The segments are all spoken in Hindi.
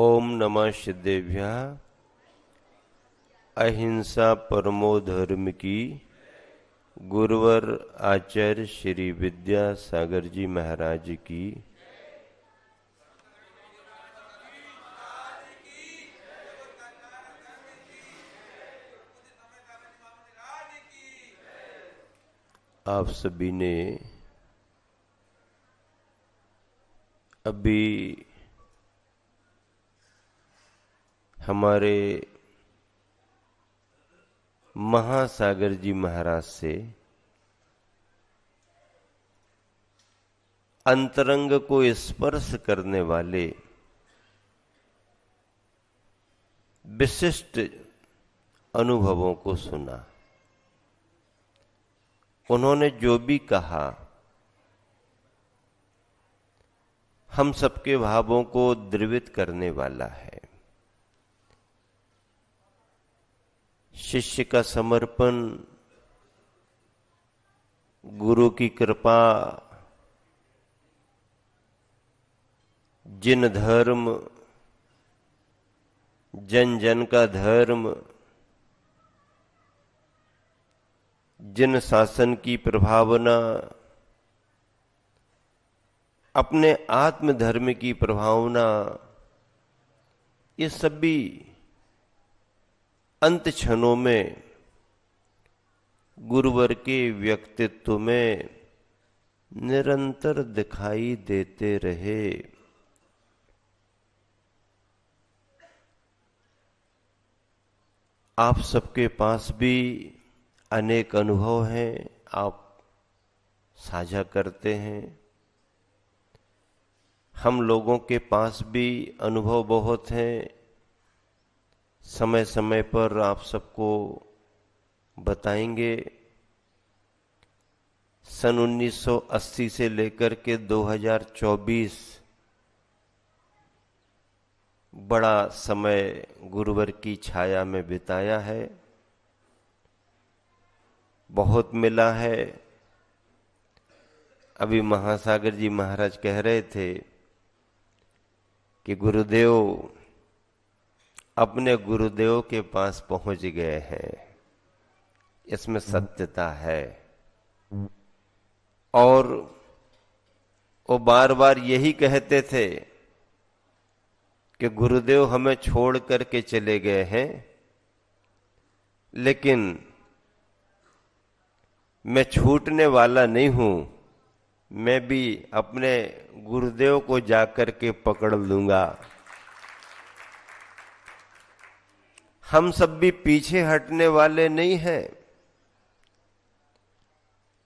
ओम नमः सिद्धेभ्य अहिंसा परमो धर्म की गुरुवर आचार्य श्री विद्या सागर जी महाराज की आप सभी ने अभी हमारे महासागर जी महाराज से अंतरंग को स्पर्श करने वाले विशिष्ट अनुभवों को सुना उन्होंने जो भी कहा हम सबके भावों को द्रवित करने वाला है शिष्य का समर्पण गुरु की कृपा जिन धर्म जन जन का धर्म जिन शासन की प्रभावना अपने आत्मधर्म की प्रभावना ये सभी भी अंत क्षणों में गुरुवर के व्यक्तित्व में निरंतर दिखाई देते रहे आप सबके पास भी अनेक अनुभव हैं आप साझा करते हैं हम लोगों के पास भी अनुभव बहुत हैं समय समय पर आप सबको बताएंगे सन 1980 से लेकर के 2024 बड़ा समय गुरुवर की छाया में बिताया है बहुत मिला है अभी महासागर जी महाराज कह रहे थे कि गुरुदेव अपने गुरुदेव के पास पहुंच गए हैं इसमें सत्यता है और वो बार बार यही कहते थे कि गुरुदेव हमें छोड़ करके चले गए हैं लेकिन मैं छूटने वाला नहीं हूं मैं भी अपने गुरुदेव को जाकर के पकड़ लूंगा हम सब भी पीछे हटने वाले नहीं हैं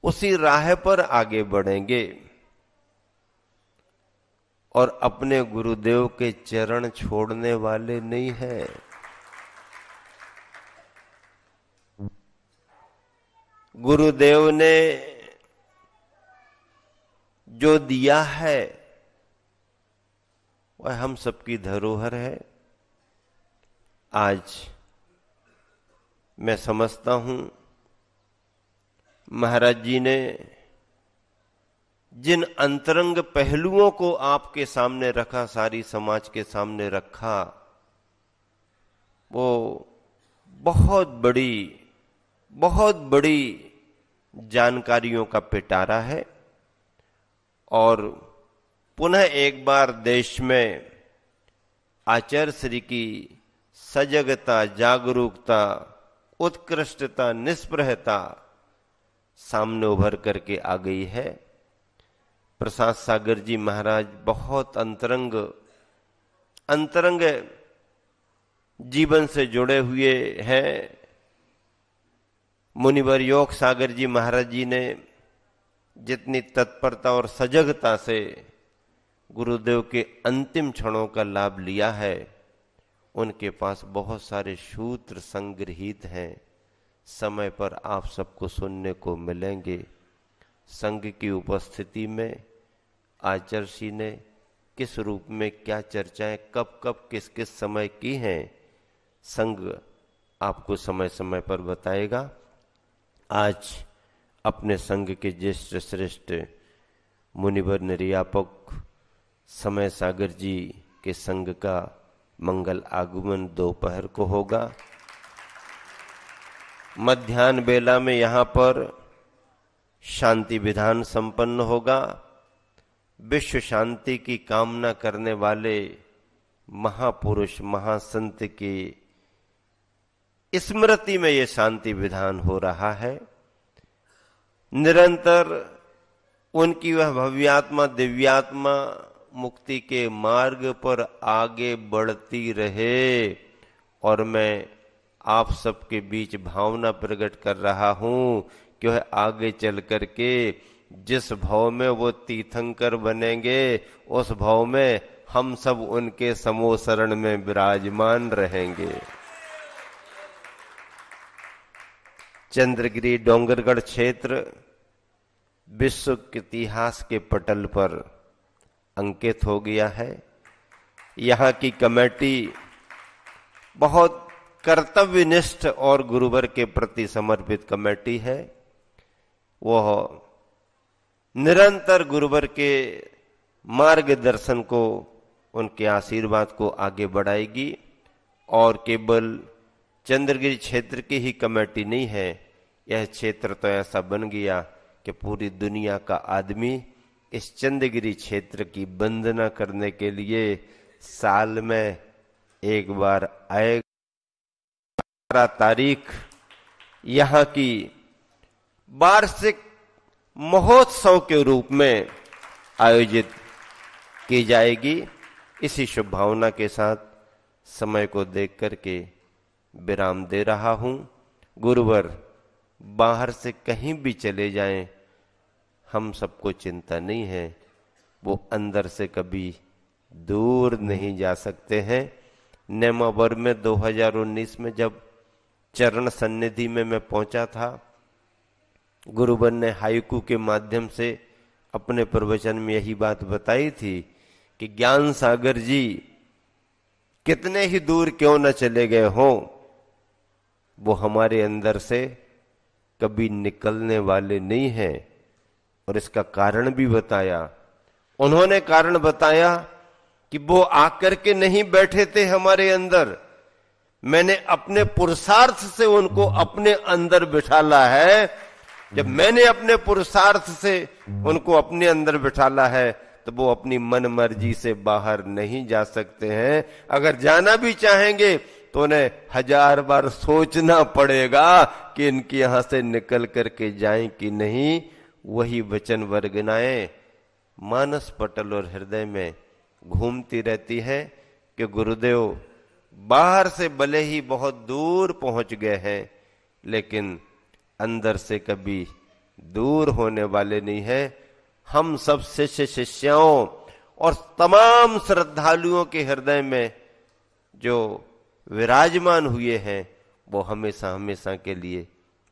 उसी राह पर आगे बढ़ेंगे और अपने गुरुदेव के चरण छोड़ने वाले नहीं हैं गुरुदेव ने जो दिया है वह हम सबकी धरोहर है आज मैं समझता हूं महाराज जी ने जिन अंतरंग पहलुओं को आपके सामने रखा सारी समाज के सामने रखा वो बहुत बड़ी बहुत बड़ी जानकारियों का पिटारा है और पुनः एक बार देश में आचार्य श्री की सजगता जागरूकता उत्कृष्टता निष्प्रहता सामने उभर करके आ गई है प्रसाद सागर जी महाराज बहुत अंतरंग अंतरंग जीवन से जुड़े हुए हैं मुनिवर योग सागर जी महाराज जी ने जितनी तत्परता और सजगता से गुरुदेव के अंतिम क्षणों का लाभ लिया है उनके पास बहुत सारे सूत्र संग्रहित हैं समय पर आप सबको सुनने को मिलेंगे संघ की उपस्थिति में आचर्षी ने किस रूप में क्या चर्चाएं कब कब किस किस समय की हैं संघ आपको समय समय पर बताएगा आज अपने संघ के ज्येष्ठ श्रेष्ठ मुनिवर निर्यापक समय सागर जी के संघ का मंगल आगमन दोपहर को होगा मध्यान्ह बेला में यहां पर शांति विधान संपन्न होगा विश्व शांति की कामना करने वाले महापुरुष महासंत की स्मृति में यह शांति विधान हो रहा है निरंतर उनकी वह भव्यात्मा दिव्यात्मा मुक्ति के मार्ग पर आगे बढ़ती रहे और मैं आप सबके बीच भावना प्रकट कर रहा हूं कि वह आगे चल करके जिस भाव में वो तीर्थंकर बनेंगे उस भाव में हम सब उनके समोसरण में विराजमान रहेंगे चंद्रगिरी डोंगरगढ़ क्षेत्र विश्व इतिहास के पटल पर अंकित हो गया है यहाँ की कमेटी बहुत कर्तव्यनिष्ठ और गुरुवर के प्रति समर्पित कमेटी है वह निरंतर गुरुवर के मार्गदर्शन को उनके आशीर्वाद को आगे बढ़ाएगी और केवल चंद्रगिरी क्षेत्र की ही कमेटी नहीं है यह क्षेत्र तो ऐसा बन गया कि पूरी दुनिया का आदमी इस चंदगिरी क्षेत्र की वंदना करने के लिए साल में एक बार आएगा तारीख यहाँ की वार्षिक महोत्सव के रूप में आयोजित की जाएगी इसी शुभ भावना के साथ समय को देख करके विराम दे रहा हूँ गुरुवर बाहर से कहीं भी चले जाएं हम सबको चिंता नहीं है वो अंदर से कभी दूर नहीं जा सकते हैं नेमावर में 2019 में जब चरण सन्निधि में मैं पहुंचा था गुरुबन ने हाइकू के माध्यम से अपने प्रवचन में यही बात बताई थी कि ज्ञान सागर जी कितने ही दूर क्यों न चले गए हों वो हमारे अंदर से कभी निकलने वाले नहीं हैं और इसका कारण भी बताया उन्होंने कारण बताया कि वो आकर के नहीं बैठे थे हमारे अंदर मैंने अपने पुरुषार्थ से उनको अपने अंदर बिठाला है जब मैंने अपने पुरुषार्थ से उनको अपने अंदर बिठाला है तो वो अपनी मन मर्जी से बाहर नहीं जा सकते हैं अगर जाना भी चाहेंगे तो उन्हें हजार बार सोचना पड़ेगा कि इनके यहां से निकल करके जाएं कि नहीं वही वचन वर्गनाएं मानस पटल और हृदय में घूमती रहती है कि गुरुदेव बाहर से भले ही बहुत दूर पहुंच गए हैं लेकिन अंदर से कभी दूर होने वाले नहीं है हम सब शिष्य शिष्याओं और तमाम श्रद्धालुओं के हृदय में जो विराजमान हुए हैं वो हमेशा हमेशा के लिए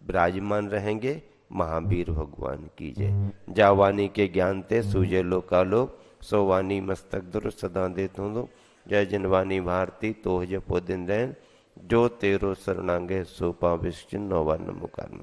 विराजमान रहेंगे महावीर हम्म। भगवान की जय हम्म। जावानी के ज्ञान ते सूजे लोकालो सोवानी मस्तक दुर सदा तो दो जय जनवानी भारती तोह जपो दिन रहन जो तेरो शरणांगे सोपा पाविष्ट नौवान मुकारन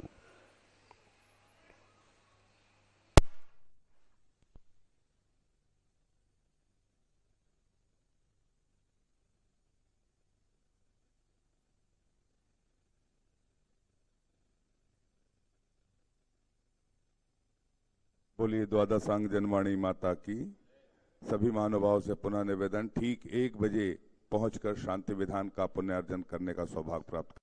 बोलिए सांग जनवाणी माता की सभी महानुभाव से पुनः निवेदन ठीक एक बजे पहुंचकर शांति विधान का पुण्यार्जन करने का सौभाग्य प्राप्त